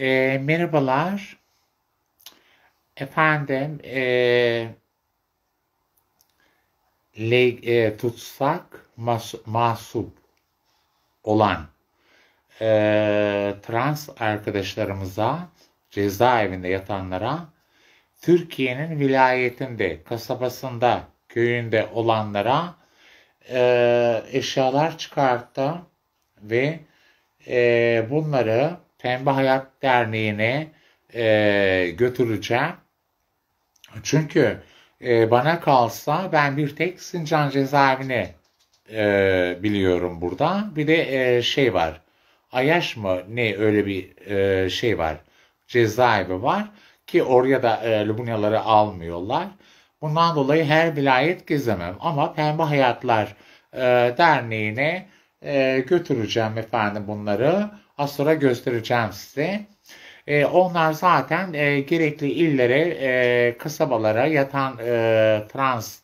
E, merhabalar. Efendim, e, le, e, tutsak mas, masup olan e, trans arkadaşlarımıza, cezaevinde yatanlara, Türkiye'nin vilayetinde, kasabasında, köyünde olanlara e, eşyalar çıkarttı ve e, bunları Pembe Hayat Derneği'ne e, götüreceğim. Çünkü e, bana kalsa ben bir tek Sincan cezaevini e, biliyorum burada. Bir de e, şey var. Ayaş mı ne öyle bir e, şey var. Cezaevi var ki oraya da e, Lubunyaları almıyorlar. Bundan dolayı her vilayet gezemem ama Pembe Hayatlar e, Derneği'ne e, götüreceğim efendim bunları. Az sonra göstereceğim size. E, onlar zaten e, gerekli illere, e, kasabalara yatan e, trans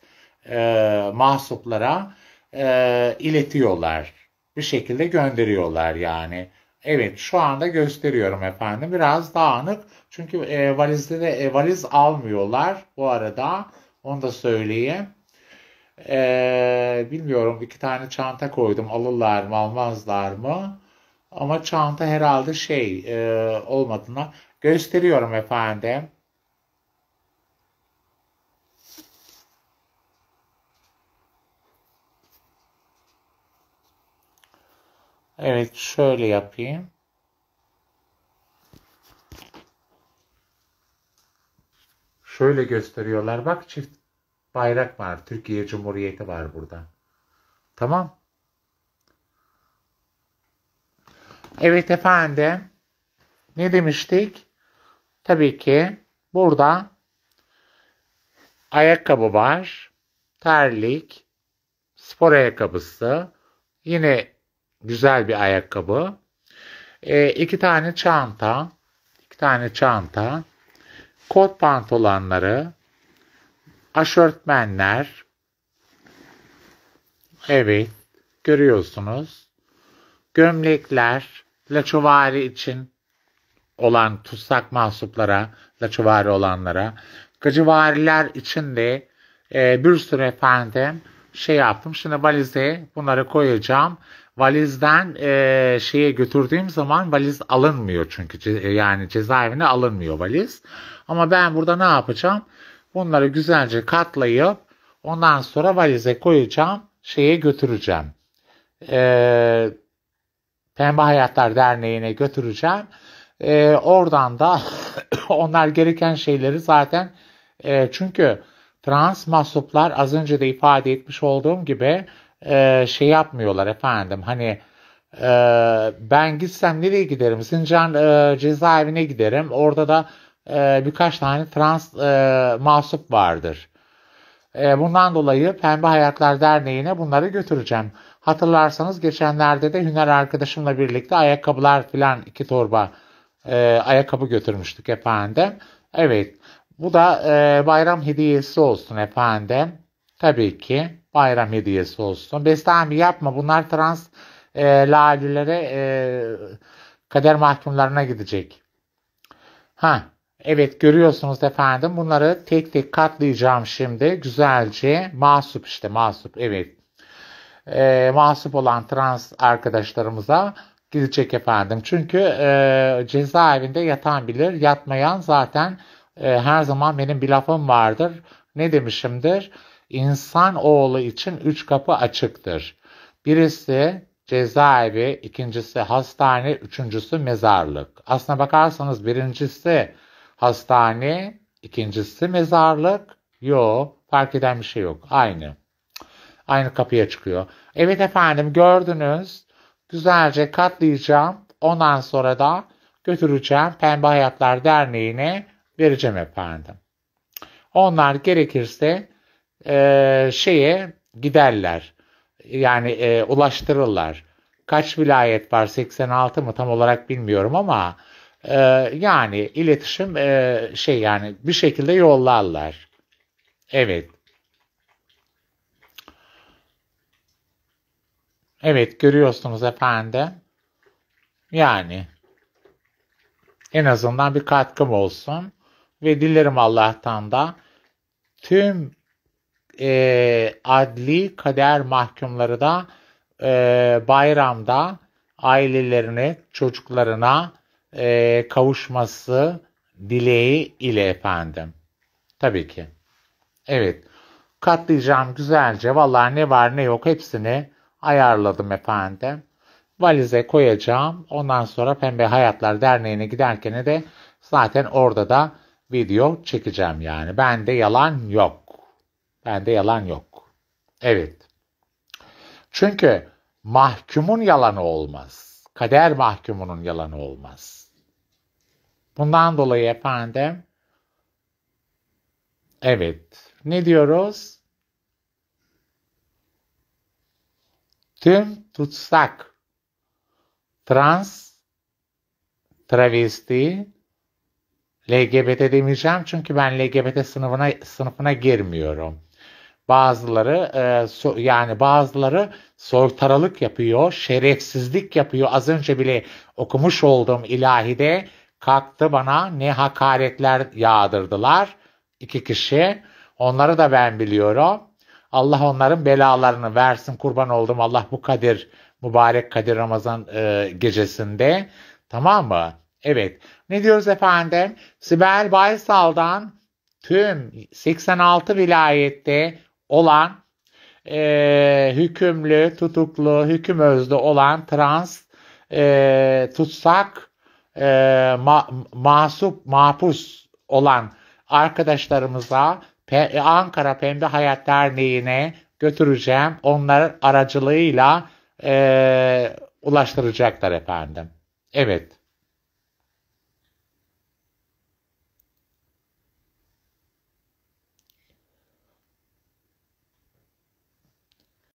e, mahsuplara e, iletiyorlar. Bir şekilde gönderiyorlar yani. Evet şu anda gösteriyorum efendim. Biraz dağınık. Çünkü e, valizde de e, valiz almıyorlar bu arada. Onu da söyleyeyim. E, bilmiyorum iki tane çanta koydum. Alırlar mı almazlar mı? Ama çanta herhalde şey e, olmadığını gösteriyorum efendim. Evet şöyle yapayım. Şöyle gösteriyorlar. Bak çift bayrak var. Türkiye Cumhuriyeti var burada. Tamam. Evet efendim. Ne demiştik? Tabii ki burada ayakkabı var. Terlik, spor ayakkabısı. Yine güzel bir ayakkabı. E, iki tane çanta. iki tane çanta. Kot pantolonları. Aşörtmenler. Evet. Görüyorsunuz. Gömlekler. Laçuvari için olan tutsak mahsuplara, laçuvari olanlara, gacivariler için de e, bir sürü efendim şey yaptım. Şimdi valize bunları koyacağım. Valizden e, şeye götürdüğüm zaman valiz alınmıyor çünkü ce, e, yani cezaevine alınmıyor valiz. Ama ben burada ne yapacağım? Bunları güzelce katlayıp ondan sonra valize koyacağım, şeye götüreceğim. Eee Pembe Hayatlar Derneği'ne götüreceğim. E, oradan da onlar gereken şeyleri zaten e, çünkü trans mahsuplar az önce de ifade etmiş olduğum gibi e, şey yapmıyorlar efendim hani e, ben gitsem nereye giderim Sincan e, cezaevine giderim orada da e, birkaç tane trans e, mahsup vardır. E, bundan dolayı Pembe Hayatlar Derneği'ne bunları götüreceğim. Hatırlarsanız geçenlerde de Hüner arkadaşımla birlikte ayakkabılar filan iki torba e, ayakkabı götürmüştük efendim. Evet bu da e, bayram hediyesi olsun efendim. Tabii ki bayram hediyesi olsun. Bestami yapma bunlar trans e, lalilere e, kader mahkumlarına gidecek. Ha evet görüyorsunuz efendim bunları tek tek katlayacağım şimdi. Güzelce masup işte masup evet e, mahsup olan trans arkadaşlarımıza gidecek efendim. Çünkü e, cezaevinde yatan bilir, yatmayan zaten e, her zaman benim bir lafım vardır. Ne demişimdir? İnsan oğlu için üç kapı açıktır. Birisi cezaevi, ikincisi hastane, üçüncüsü mezarlık. Aslına bakarsanız birincisi hastane, ikincisi mezarlık. yok fark eden bir şey yok. Aynı. Aynı kapıya çıkıyor. Evet efendim gördünüz. Güzelce katlayacağım. Ondan sonra da götüreceğim Pembe Hayatlar Derneği'ne vereceğim efendim. Onlar gerekirse e, şeye giderler. Yani e, ulaştırırlar. Kaç vilayet var? 86 mı? Tam olarak bilmiyorum ama e, yani iletişim e, şey yani bir şekilde yollarlar. Evet. Evet görüyorsunuz efendim. Yani en azından bir katkım olsun. Ve dilerim Allah'tan da tüm e, adli kader mahkumları da e, bayramda ailelerine, çocuklarına e, kavuşması dileği ile efendim. Tabii ki. Evet. Katlayacağım güzelce. Vallahi ne var ne yok hepsini ayarladım efendim. Valize koyacağım. Ondan sonra Pembe Hayatlar Derneği'ne giderken de zaten orada da video çekeceğim yani. Bende yalan yok. Bende yalan yok. Evet. Çünkü mahkumun yalanı olmaz. Kader mahkumunun yalanı olmaz. Bundan dolayı efendim evet ne diyoruz? Tüm tutsak trans, travesti, LGBT demeyeceğim çünkü ben LGBT sınıfına sınıfına girmiyorum. Bazıları e, so, yani bazıları soytaralık yapıyor, şerefsizlik yapıyor. Az önce bile okumuş olduğum ilahide kalktı bana ne hakaretler yağdırdılar iki kişi. Onları da ben biliyorum. Allah onların belalarını versin kurban oldum Allah bu Kadir mübarek Kadir Ramazan e, gecesinde tamam mı? Evet. Ne diyoruz efendim? Sibel Baysal'dan tüm 86 vilayette olan e, hükümlü, tutuklu, hüküm özlü olan trans e, tutsak e, ma, masup, mapus olan arkadaşlarımıza e, Ankara Pembe Hayat Derneği'ne götüreceğim. Onların aracılığıyla e, ulaştıracaklar efendim. Evet.